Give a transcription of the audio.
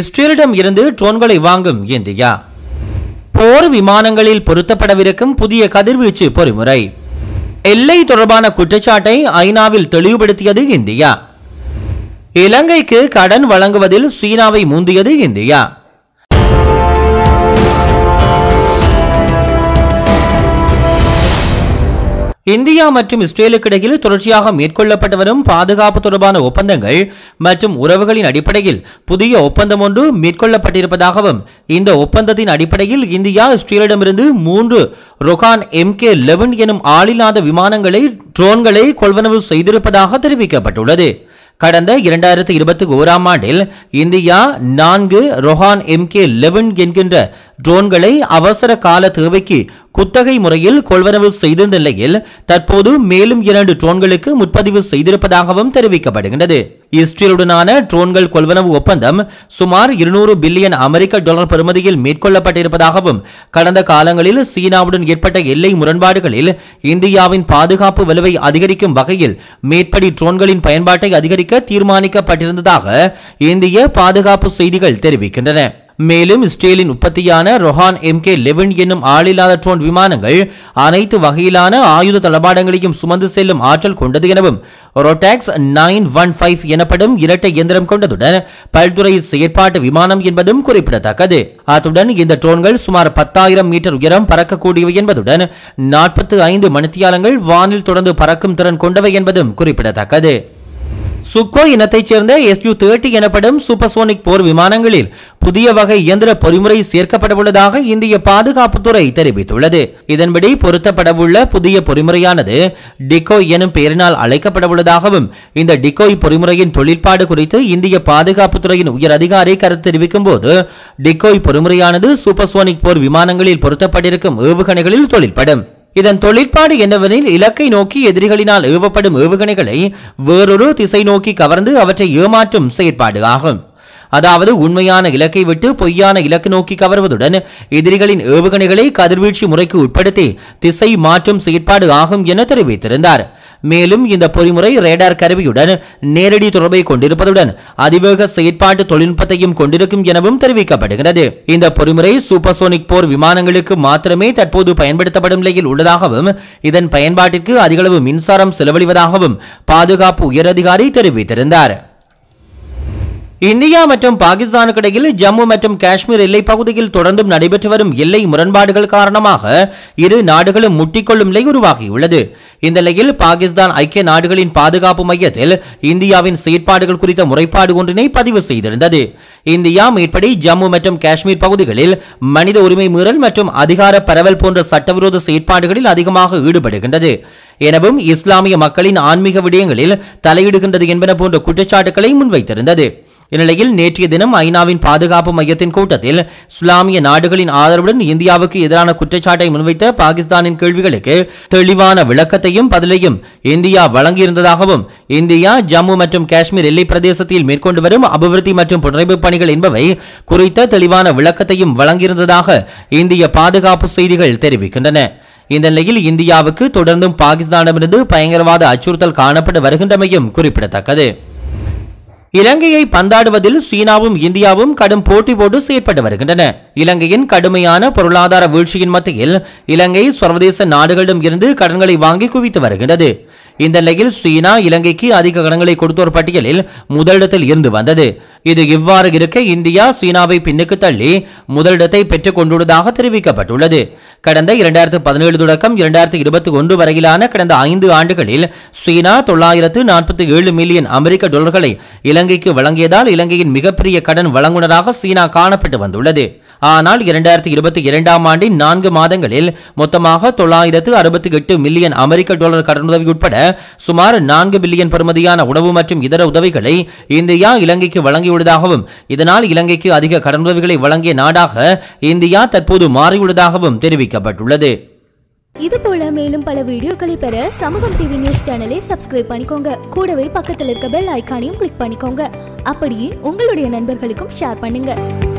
இஸ்ரேலிடம் இருந்து ட்ரோன்களை வாங்கும் இந்தியா போர் விமானங்களில் பொருத்தப்படவிருக்கும் புதிய கதிர்வீச்சு பொறிமுறை எல்லை தொடர்பான குற்றச்சாட்டை ஐநாவில் தெளிவுபடுத்தியது இந்தியா இலங்கைக்கு கடன் வழங்குவதில் சீனாவை மூந்தியது இந்தியா இந்தியா மற்றும் இஸ்ரேலுக்கு இடையில் தொடர்ச்சியாக மேற்கொள்ளப்பட்டு வரும் பாதுகாப்பு தொடர்பான ஒப்பந்தங்கள் மற்றும் உறவுகளின் அடிப்படையில் புதிய ஒப்பந்தம் ஒன்று மேற்கொள்ளப்பட்டிருப்பதாகவும் இந்த ஒப்பந்தத்தின் அடிப்படையில் இந்தியா இஸ்ரேலிடமிருந்து மூன்று ரொகான் எம்கே லெவன் எனும் ஆளில்லாத விமானங்களை ட்ரோன்களை கொள்வனவு செய்திருப்பதாக தெரிவிக்கப்பட்டுள்ளது கடந்த இரண்டாயிரத்தி இருபத்தி ஓராம் ஆண்டில் இந்தியா நான்கு ரொஹான் எம்கே லெவன் என்கின்ற ட்ரோன்களை அவசர கால தேவைக்கு குத்தகை முறையில் கொள்வனவு செய்திருந்த நிலையில் தற்போது மேலும் இரண்டு ட்ரோன்களுக்கு முற்பதிவு செய்திருப்பதாகவும் தெரிவிக்கப்படுகின்றது இஸ்ரேலுடனான ட்ரோன்கள் கொள்வனவு ஒப்பந்தம் சுமார் இருநூறு பில்லியன் அமெரிக்க டாலர் பெறுமதியில் மேற்கொள்ளப்பட்டிருப்பதாகவும் கடந்த காலங்களில் சீனாவுடன் ஏற்பட்ட எல்லை முரண்பாடுகளில் இந்தியாவின் பாதுகாப்பு வலுவை அதிகரிக்கும் வகையில் மேற்படி ட்ரோன்களின் பயன்பாட்டை அதிகரிக்க தீர்மானிக்கப்பட்டிருந்ததாக இந்திய பாதுகாப்பு செய்திகள் தெரிவிக்கின்றன மேலும் இஸ்ரேலின் உற்பத்தியான ரொஹான் எம்கே லெவன் என்னும் ஆளில்லாத ட்ரோன் விமானங்கள் அனைத்து வகையிலான ஆயுத தளபாடங்களையும் சுமந்து செல்லும் ஆற்றல் கொண்டது எனவும் ரொட்டாக்ஸ் நைன் ஒன் ஃபைவ் எனப்படும் இரட்டை இயந்திரம் கொண்டதுடன் பல்துறை செயற்பாட்டு விமானம் என்பதும் குறிப்பிடத்தக்கது அத்துடன் இந்த ட்ரோன்கள் சுமார் பத்தாயிரம் மீட்டர் உயரம் பறக்கக்கூடியவை என்பதுடன் நாற்பத்தி ஐந்து மணித்தியாலங்கள் வானில் தொடர்ந்து பறக்கும் திறன் கொண்டவை என்பதும் குறிப்பிடத்தக்கது சுக்கோ இனத்தைச் சேர்ந்த எஸ்யூ தேர்ட்டி எனப்படும் சூப்பர்சோனிக் போர் விமானங்களில் புதிய வகை இயந்திர பொறிமுறை சேர்க்கப்படவுள்ளதாக இந்திய பாதுகாப்புத்துறை தெரிவித்துள்ளது இதன்படி பொருத்தப்படவுள்ள புதிய பொறிமுறையானது டிகோய் எனும் பெயரினால் அழைக்கப்படவுள்ளதாகவும் இந்த டிகோய் பொறிமுறையின் தொழிற்பாடு குறித்து இந்திய பாதுகாப்புத்துறையின் உயர் அதிகாரி கருத்து தெரிவிக்கும் போது டிகோய் பொறிமுறையானது சூப்பர்சோனிக் போர் விமானங்களில் பொருத்தப்பட்டிருக்கும் ஏவுகணைகளில் தொழில்படும் இதன் தொழிற்பாடு என்னவெனில் இலக்கை நோக்கி எதிரிகளினால் ஏவப்படும் ஏவுகணைகளை வேறொரு திசை நோக்கி கவர்ந்து அவற்றை ஏமாற்றும் செயற்பாடு ஆகும் அதாவது உண்மையான இலக்கை விட்டு பொய்யான இலக்கு நோக்கி கவர்வதுடன் எதிரிகளின் ஏவுகணைகளை கதிர்வீழ்ச்சி முறைக்கு உட்படுத்தி திசை மாற்றும் செயற்பாடு ஆகும் என தெரிவித்திருந்தார் மேலும் இந்த பொறிமுறை ரேடார் கருவியுடன் நேரடி தொடர்பை கொண்டிருப்பதுடன் அதிவேக செயற்பாட்டு தொழில்நுட்பத்தையும் கொண்டிருக்கும் எனவும் தெரிவிக்கப்படுகிறது இந்த பொறிமுறை சூப்பர்சோனிக் போர் விமானங்களுக்கு மாத்திரமே தற்போது பயன்படுத்தப்படும் நிலையில் உள்ளதாகவும் இதன் பயன்பாட்டிற்கு அதிகளவு மின்சாரம் செலவழிவதாகவும் பாதுகாப்பு உயரதிகாரி தெரிவித்திருந்தார் இந்தியா மற்றும் பாகிஸ்தானுக்கு இடையில் ஜம்மு மற்றும் காஷ்மீர் எல்லை பகுதியில் தொடர்ந்தும் நடைபெற்று வரும் எல்லை முரண்பாடுகள் காரணமாக இரு நாடுகளும் முட்டிக்கொள்ளும் நிலை உருவாகியுள்ளது இந்த நிலையில் பாகிஸ்தான் ஐக்கிய நாடுகளின் பாதுகாப்பு மையத்தில் இந்தியாவின் செயற்பாடுகள் குறித்த முறைப்பாடு ஒன்றினை பதிவு செய்திருந்தது இந்தியா மேற்படி ஜம்மு மற்றும் காஷ்மீர் பகுதிகளில் மனித உரிமை மீறல் மற்றும் அதிகார பரவல் போன்ற சட்டவிரோத செயற்பாடுகளில் அதிகமாக ஈடுபடுகின்றது எனவும் இஸ்லாமிய மக்களின் ஆன்மீக விடயங்களில் தலையிடுகின்றது என்பன போன்ற குற்றச்சாட்டுகளை முன்வைத்திருந்தது இந்நிலையில் நேற்றைய தினம் ஐநாவின் பாதுகாப்பு மையத்தின் கூட்டத்தில் இஸ்லாமிய நாடுகளின் ஆதரவுடன் இந்தியாவுக்கு எதிரான குற்றச்சாட்டை முன்வைத்த பாகிஸ்தானின் கேள்விகளுக்கு தெளிவான விளக்கத்தையும் பதிலையும் இந்தியா வழங்கியிருந்ததாகவும் இந்தியா ஜம்மு மற்றும் காஷ்மீர் எல்லை பிரதேசத்தில் மேற்கொண்டு வரும் அபிவிருத்தி மற்றும் புனரமைப்பு பணிகள் என்பவை குறித்த தெளிவான விளக்கத்தையும் வழங்கியிருந்ததாக இந்திய பாதுகாப்பு செய்திகள் தெரிவிக்கின்றன இந்த நிலையில் இந்தியாவுக்கு தொடர்ந்தும் பாகிஸ்தானிடமிருந்து பயங்கரவாத அச்சுறுத்தல் காணப்பட்டு வருகின்றமையும் குறிப்பிடத்தக்கது இலங்கையை பந்தாடுவதில் சீனாவும் இந்தியாவும் கடும் போட்டி போட்டு செயற்பட்டு வருகின்றன இலங்கையின் கடுமையான பொருளாதார வீழ்ச்சியின் மத்தியில் இலங்கை சர்வதேச நாடுகளிடம் இருந்து கடன்களை வாங்கி குவித்து வருகின்றது இந்த நிலையில் சீனா இலங்கைக்கு அதிக கடன்களை கொடுத்தோர் பட்டியலில் முதலிடத்தில் இருந்து வந்தது இது இவ்வாறு இருக்க இந்தியா சீனாவை பின்னுக்கு தள்ளி முதலிடத்தை பெற்றுக் கொண்டுள்ளதாக தெரிவிக்கப்பட்டுள்ளது கடந்த இரண்டாயிரத்து பதினேழு தொடக்கம் இரண்டாயிரத்து இருபத்தி ஒன்று வரையிலான கடந்த ஐந்து ஆண்டுகளில் சீனா தொள்ளாயிரத்து நாற்பத்தி ஏழு மில்லியன் அமெரிக்க டாலர்களை இலங்கைக்கு வழங்கியதால் இலங்கையின் மிகப்பெரிய கடன் வழங்குநராக சீனா காணப்பட்டு வந்துள்ளது ஆனால் இரண்டாயிரத்தி இருபத்தி இரண்டாம் ஆண்டின் நான்கு மாதங்களில் மொத்தமாக தொள்ளாயிரத்து அறுபத்தி எட்டு மில்லியன் அமெரிக்க டாலர் கடனுதவி உட்பட சுமார் நான்கு பில்லியன் பெறுமதியான உணவு மற்றும் இதர உதவிகளை இந்தியா இலங்கைக்கு வழங்கியுள்ளதாகவும் இதனால் இலங்கைக்கு அதிக கடனுதவிகளை வழங்கிய நாடாக இந்தியா தற்போது மாறியுள்ளதாகவும் தெரிவிக்கப்பட்டுள்ளது இது போல மேலும் பல வீடியோக்களை பெற சமூகம் டிவி நியூஸ் சேனலை சப்ஸ்கிரைப் பண்ணிக்கோங்க கூடவே பக்கத்தில் இருக்க பெல் ஐக்கானையும் கிளிக் பண்ணிக்கோங்க அப்படியே உங்களுடைய நண்பர்களுக்கும் ஷேர் பண்ணுங்க